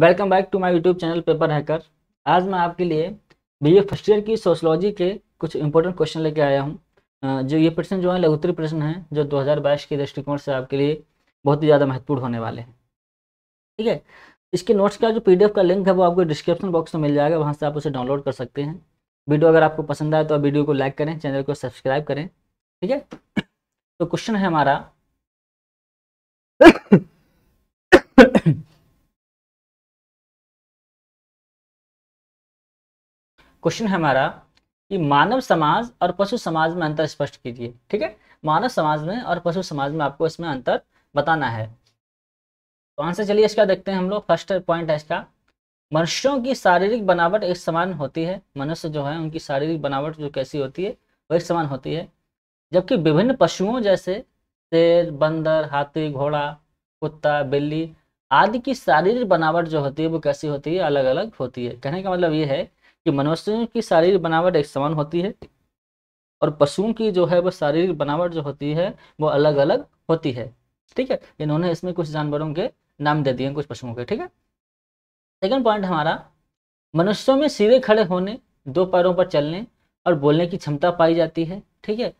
welcome back to my YouTube channel paper hacker आज मैं आपके लिए बी ए फर्स्ट ईयर की सोशोलॉजी के कुछ इंपॉर्टेंट क्वेश्चन लेके आया हूँ जो ये प्रश्न जो है लघुत्तरी प्रश्न है जो 2022 के दृष्टिकोण से आपके लिए बहुत ही ज़्यादा महत्वपूर्ण होने वाले हैं ठीक है इसके नोट्स का जो पी का लिंक है वो आपको डिस्क्रिप्शन बॉक्स में मिल जाएगा वहाँ से आप उसे डाउनलोड कर सकते हैं वीडियो अगर आपको पसंद आए तो आप वीडियो को लाइक करें चैनल को सब्सक्राइब करें ठीक है तो क्वेश्चन है हमारा क्वेश्चन है हमारा कि मानव समाज और पशु समाज में अंतर स्पष्ट कीजिए ठीक है मानव समाज में और पशु समाज में आपको इसमें अंतर बताना है तो आंसर चलिए इसका देखते हैं हम लोग फर्स्ट पॉइंट है इसका मनुष्यों की शारीरिक बनावट एक समान होती है मनुष्य जो है उनकी शारीरिक बनावट जो कैसी होती है वो एक समान होती है जबकि विभिन्न पशुओं जैसे शेर बंदर हाथी घोड़ा कुत्ता बिल्ली आदि की शारीरिक बनावट जो होती है वो कैसी होती है अलग अलग होती है कहने का मतलब ये है कि मनुष्यों की शारीरिक बनावट एक समान होती है और पशुओं की जो है वो शारीरिक बनावट जो होती है वो अलग अलग होती है ठीक है इन्होंने इसमें कुछ जानवरों के नाम दे दिए कुछ पशुओं के ठीक है सेकेंड पॉइंट हमारा मनुष्यों में सीधे खड़े होने दो पैरों पर चलने और बोलने की क्षमता पाई जाती है ठीक है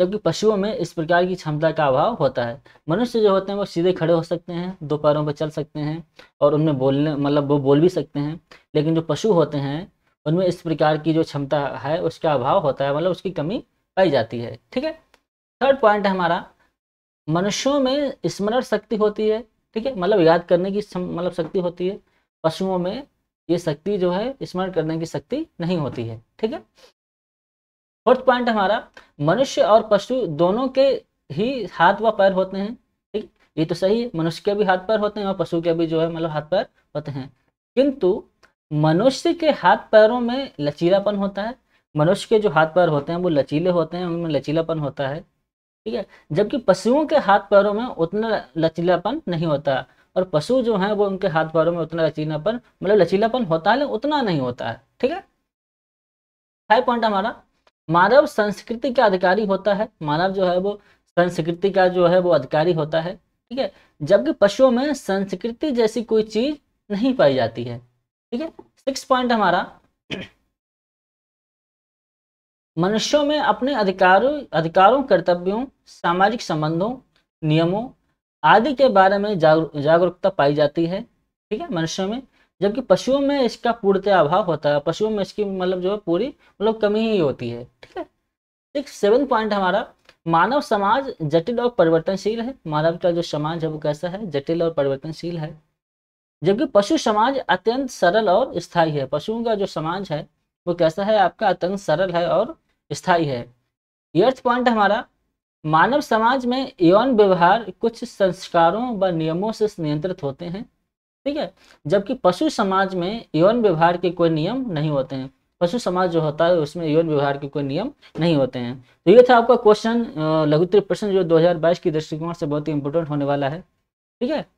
जबकि पशुओं में इस प्रकार की क्षमता का अभाव होता है मनुष्य जो होते हैं वो सीधे खड़े हो सकते हैं दो पैरों पर चल सकते हैं और उनमें बोलने मतलब वो बोल भी सकते हैं लेकिन जो पशु होते हैं उनमें इस प्रकार की जो क्षमता है उसका अभाव होता है मतलब उसकी कमी पाई जाती है ठीक है थर्ड पॉइंट हमारा मनुष्यों में स्मरण शक्ति होती है ठीक है मतलब याद करने की मतलब शक्ति होती है पशुओं में ये शक्ति जो है स्मरण करने की शक्ति नहीं होती है ठीक है फोर्थ पॉइंट हमारा मनुष्य और पशु दोनों के ही हाथ व पैर होते हैं ठीक ये तो सही है मनुष्य के भी हाथ पैर होते हैं और पशु के भी जो है मतलब हाथ पैर होते हैं किंतु मनुष्य के हाथ पैरों में लचीलापन होता है मनुष्य के जो हाथ पैर होते हैं वो लचीले होते हैं उनमें लचीलापन होता है ठीक है जबकि पशुओं के हाथ पैरों में उतना लचीलापन नहीं होता और पशु जो है वो उनके हाथ पैरों में उतना लचीलापन मतलब लचीलापन होता है लेकिन उतना नहीं होता है ठीक है फाइव पॉइंट हमारा मानव संस्कृति का अधिकारी होता है मानव जो है वो संस्कृति का जो है वो अधिकारी होता है ठीक है जबकि पशुओं में संस्कृति जैसी कोई चीज नहीं पाई जाती है ठीक है सिक्स पॉइंट हमारा मनुष्यों में अपने अधिकारों अधिकारों कर्तव्यों सामाजिक संबंधों नियमों आदि के बारे में जागरूकता पाई जाती है ठीक है मनुष्यों में जबकि पशुओं में इसका पूर्णतः अभाव होता है पशुओं में इसकी मतलब जो है पूरी मतलब कमी ही होती है ठीक है ठीक सेवन पॉइंट हमारा मानव समाज जटिल और परिवर्तनशील है मानव का जो समाज है वो कैसा है जटिल और परिवर्तनशील है जबकि पशु समाज अत्यंत सरल और स्थायी है पशुओं का जो समाज है वो कैसा है आपका अत्यंत सरल है और स्थायी है अर्थ पॉइंट हमारा मानव समाज में यौन व्यवहार कुछ संस्कारों व नियमों से नियंत्रित होते हैं ठीक है जबकि पशु समाज में यौन व्यवहार के कोई नियम नहीं होते हैं पशु समाज जो होता है उसमें यौन व्यवहार के कोई नियम नहीं होते हैं तो ये था आपका क्वेश्चन लघुत्री प्रश्न जो 2022 की दृष्टिकोण से बहुत ही इंपॉर्टेंट होने वाला है ठीक है